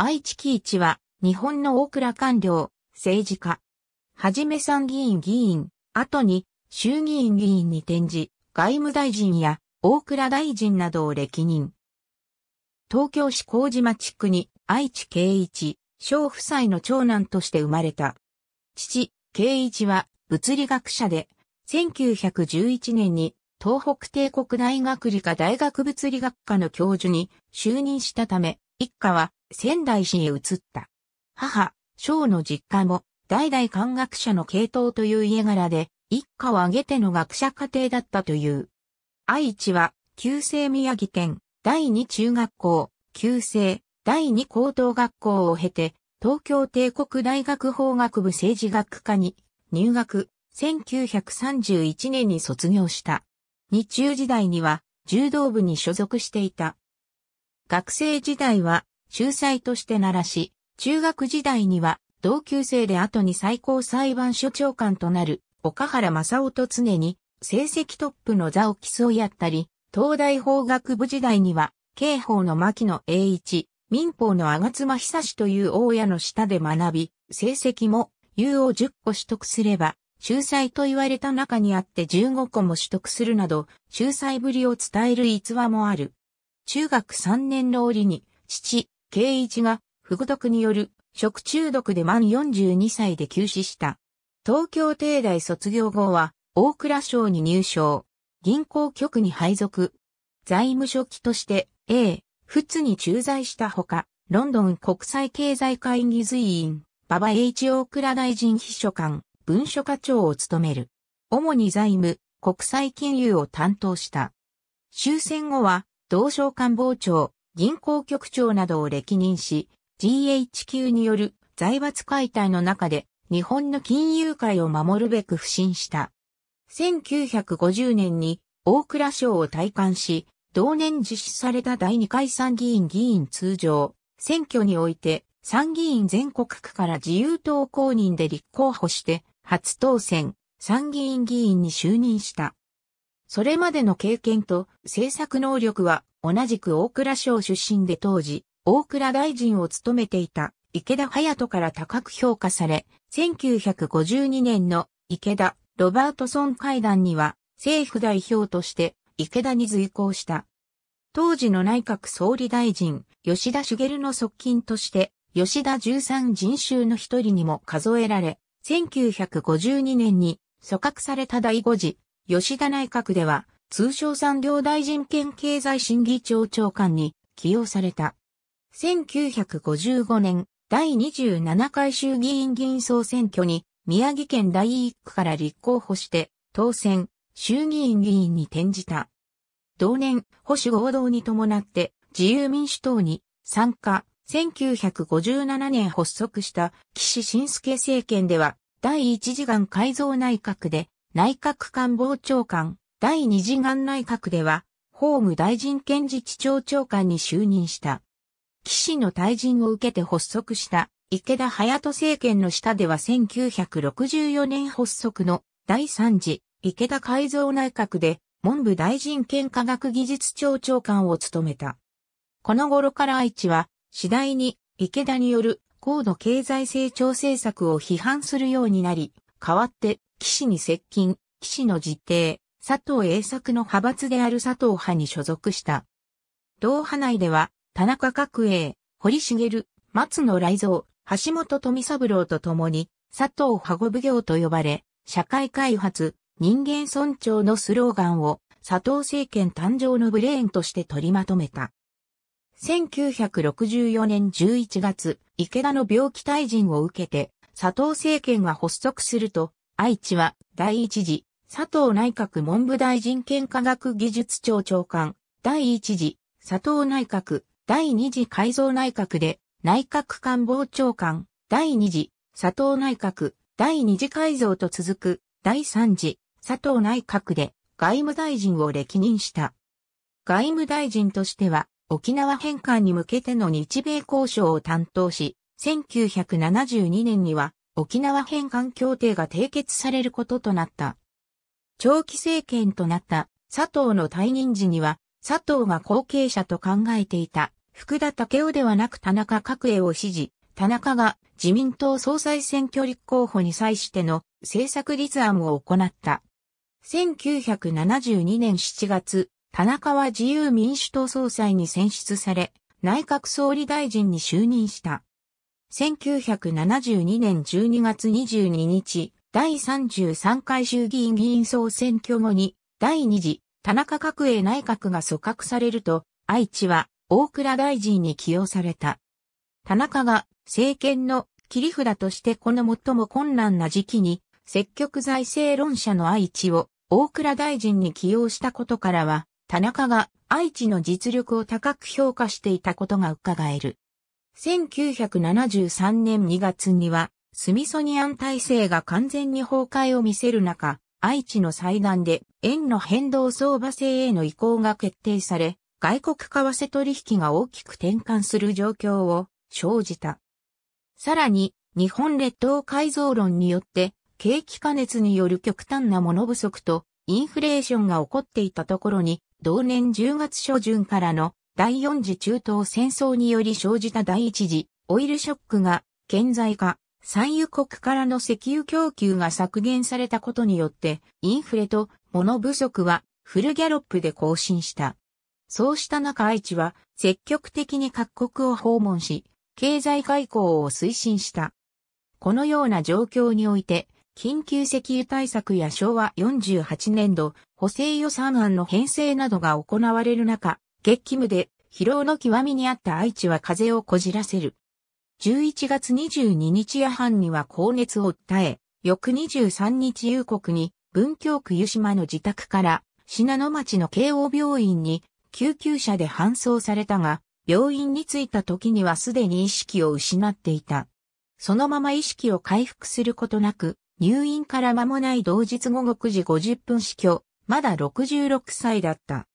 愛知喜一は、日本の大倉官僚、政治家。はじめ参議院議員、後に衆議院議員に転じ、外務大臣や大倉大臣などを歴任。東京市麹島地区に愛知慶一、小夫妻の長男として生まれた。父、慶一は物理学者で、1911年に東北帝国大学理科大学物理学科の教授に就任したため、一家は仙台市へ移った。母、翔の実家も代々漢学者の系統という家柄で、一家を挙げての学者家庭だったという。愛知は、旧制宮城県、第二中学校、旧制、第二高等学校を経て、東京帝国大学法学部政治学科に入学、1931年に卒業した。日中時代には柔道部に所属していた。学生時代は秀才として鳴らし、中学時代には同級生で後に最高裁判所長官となる岡原正夫と常に成績トップの座を競い合ったり、東大法学部時代には、刑法の牧野栄一、民法の吾妻久志という大家の下で学び、成績も U を10個取得すれば、秀才と言われた中にあって15個も取得するなど、秀才ぶりを伝える逸話もある。中学3年の折に、父、慶一が、不グ毒による食中毒で満42歳で急死した。東京帝大卒業後は、大蔵省に入省。銀行局に配属。財務書記として、A、仏に駐在したほか、ロンドン国際経済会議随員、馬場 H 大倉大臣秘書官、文書課長を務める。主に財務、国際金融を担当した。終戦後は、同省官房長、銀行局長などを歴任し、GHQ による財閥解体の中で日本の金融界を守るべく不審した。1950年に大倉省を退官し、同年実施された第二回参議院議員通常選挙において参議院全国区から自由党公認で立候補して初当選参議院議員に就任した。それまでの経験と制作能力は同じく大倉省出身で当時、大倉大臣を務めていた池田隼人から高く評価され、1952年の池田・ロバートソン会談には政府代表として池田に随行した。当時の内閣総理大臣、吉田茂の側近として、吉田十三人衆の一人にも数えられ、1952年に組閣された第5次吉田内閣では、通商産業大臣兼経済審議庁長官に起用された。1955年、第27回衆議院議員総選挙に、宮城県第1区から立候補して、当選、衆議院議員に転じた。同年、保守合同に伴って、自由民主党に参加、1957年発足した岸信介政権では、第一次元改造内閣で内閣官房長官、第二次元内閣では、法務大臣兼自治長長官に就任した。岸の退陣を受けて発足した池田隼人政権の下では1964年発足の第三次池田改造内閣で文部大臣兼科学技術庁長官を務めた。この頃から愛知は次第に池田による高度経済成長政策を批判するようになり、代わって岸に接近、岸の自邸、佐藤栄作の派閥である佐藤派に所属した。同派内では、田中角栄、堀茂、松野雷蔵、橋本富三郎と共に、佐藤派五奉行と呼ばれ、社会開発、人間尊重のスローガンを、佐藤政権誕生のブレーンとして取りまとめた。1964年11月、池田の病気退陣を受けて、佐藤政権が発足すると、愛知は第一次佐藤内閣文部大臣兼科学技術庁長官、第一次佐藤内閣、第二次改造内閣で内閣官房長官、第二次佐藤内閣、第二次改造と続く第三次佐藤内閣で外務大臣を歴任した。外務大臣としては沖縄返還に向けての日米交渉を担当し、1972年には沖縄返還協定が締結されることとなった。長期政権となった佐藤の退任時には、佐藤が後継者と考えていた福田武雄ではなく田中角栄を支持、田中が自民党総裁選挙立候補に際しての政策立案を行った。1972年7月、田中は自由民主党総裁に選出され、内閣総理大臣に就任した。1972年12月22日、第33回衆議院議員総選挙後に、第2次、田中角栄内閣が組閣されると、愛知は、大倉大臣に起用された。田中が、政権の切り札としてこの最も困難な時期に、積極財政論者の愛知を、大倉大臣に起用したことからは、田中が愛知の実力を高く評価していたことが伺える。1973年2月には、スミソニアン体制が完全に崩壊を見せる中、愛知の祭壇で円の変動相場制への移行が決定され、外国為替取引が大きく転換する状況を生じた。さらに、日本列島改造論によって、景気加熱による極端な物不足とインフレーションが起こっていたところに、同年10月初旬からの第4次中東戦争により生じた第一次オイルショックが顕在化、産油国からの石油供給が削減されたことによって、インフレと物不足はフルギャロップで更新した。そうした中愛知は積極的に各国を訪問し、経済外交を推進した。このような状況において、緊急石油対策や昭和48年度補正予算案の編成などが行われる中、激務で疲労の極みにあった愛知は風をこじらせる。11月22日夜半には高熱を訴え、翌23日夕刻に文京区湯島の自宅から信濃町の慶応病院に救急車で搬送されたが、病院に着いた時にはすでに意識を失っていた。そのまま意識を回復することなく、入院から間もない同日午後9時50分死去、まだ66歳だった。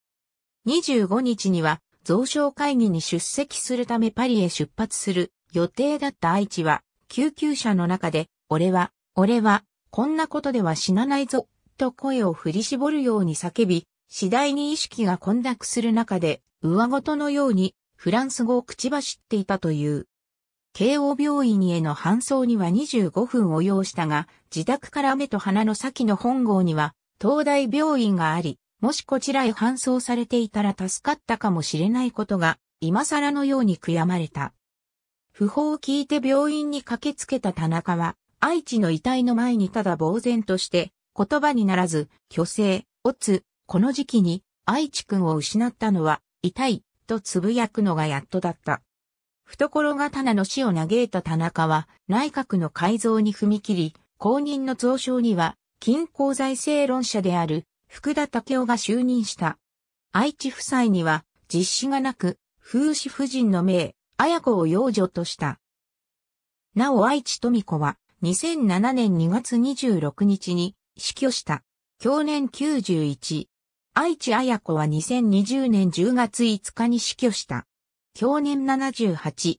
25日には増床会議に出席するためパリへ出発する予定だった愛知は救急車の中で、俺は、俺は、こんなことでは死なないぞ、と声を振り絞るように叫び、次第に意識が混濁する中で、上ごとのようにフランス語を口走っていたという。慶応病院への搬送には25分を要したが、自宅から目と鼻の先の本郷には、東大病院があり、もしこちらへ搬送されていたら助かったかもしれないことが、今更のように悔やまれた。不法を聞いて病院に駆けつけた田中は、愛知の遺体の前にただ呆然として、言葉にならず、虚勢、おつ、この時期に、愛知君を失ったのは、痛い、とつぶやくのがやっとだった。懐刀の死を嘆いた田中は、内閣の改造に踏み切り、公認の増床には、均衡財政論者である福田武雄が就任した。愛知夫妻には実施がなく、風刺夫人の名、綾子を養女とした。なお愛知富子は2007年2月26日に死去した。去年91。愛知綾子は2020年10月5日に死去した。去年78。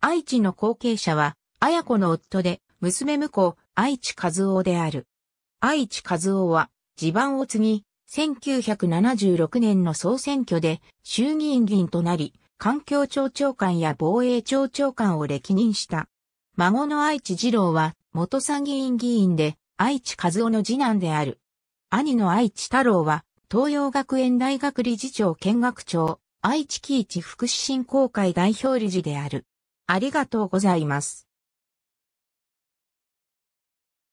愛知の後継者は、綾子の夫で、娘婿、愛知和夫である。愛知和夫は、地盤を継ぎ、1976年の総選挙で衆議院議員となり、環境庁長官や防衛庁長官を歴任した。孫の愛知二郎は元参議院議員で愛知和夫の次男である。兄の愛知太郎は東洋学園大学理事長見学長、愛知喜一福祉振興会代表理事である。ありがとうございます。